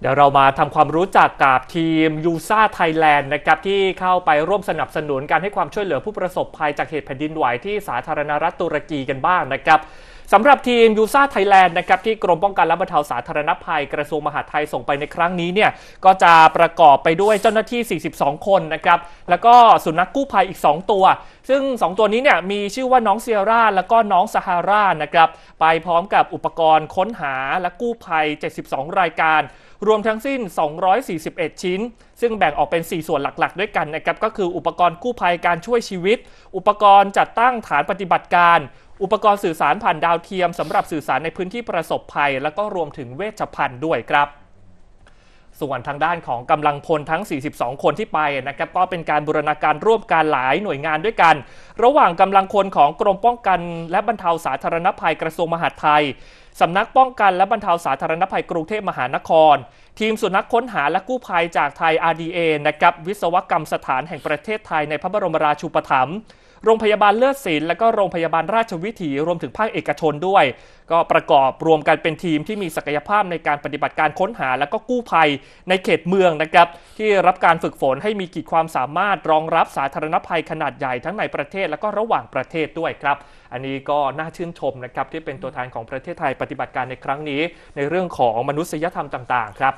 เดี๋ยวเรามาทำความรู้จักกับทีมยูซ่าไทยแลนด์นะครับที่เข้าไปร่วมสนับสนุนการให้ความช่วยเหลือผู้ประสบภัยจากเหตุแผ่นดินไหวที่สาธารณรัฐตุรกีกันบ้างนะครับสำหรับทีมยูซ่าไทยแลนด์นะครับที่กรมป้องกันและบรรเทาสาธารณภัยกระทรวงมหาดไทยส่งไปในครั้งนี้เนี่ยก็จะประกอบไปด้วยเจ้าหน้าที่ 42 คนนะครับแล้วก็สุนัขกกู้ภัยอีก 2 ตัว ซึ่ง 2 ตัวนี้เนี่ยมีชื่อว่าน้องเซียร่าแล้วก็น้องซาฮาร่านะครับไปพร้อมกับอุปกรณ์ค้นหาและกู้ภัย 72 รายการ รวมทั้งสิ้น 241 ชิ้น ซึ่งแบ่งออกเป็น 4 ส่วนหลักๆด้วยกันนะครับก็คืออุปกรณ์กู้ภัยการช่วยชีวิต อุปกรณ์จัดตั้งฐานปฏิบัติการอุปกรณ์สื่อสารผ่านดาวเทียมสำหรับสื่อสารในพื้นที่ประสบภัย และก็รวมถึงเวชภัณฑ์ด้วยครับ ส่วนทางด้านของกำลังพลทั้ง 42 คนที่ไปนะครับก็เป็นการบูรณาการร่วมกันหลายหน่วยงานด้วยกัน ระหว่างกำลังคนของกรมป้องกันและบรรเทาสาธารณภัยกระทรวงมหาดไทยสำนักป้องกันและบรรเทาสาธารณภัยกรุงเทพมหานคร ทีมสุนัขค้นหาและกู้ภัยจากไทย RDA นะครับวิศวกรรมสถานแห่งประเทศไทยในพระบรมราชูปถัมภ์โรงพยาบาลเลือดศิลและก็โรงพยาบาลราชวิถี รวมถึงภาคเอกชนด้วย ก็ประกอบรวมกันเป็นทีมที่มีศักยภาพในการปฏิบัติการค้นหา และก็กู้ภัยในเขตเมืองนะครับที่รับการฝึกฝนให้มีขีดความสามารถรองรับสาธารณภัยขนาดใหญ่ทั้งในประเทศและก็ระหว่างประเทศด้วยครับ อันนี้ก็น่าชื่นชมนะครับที่เป็นตัวแทนของประเทศไทยปฏิบัติการในครั้งนี้ในเรื่องของมนุษยธรรมต่าง ๆครับ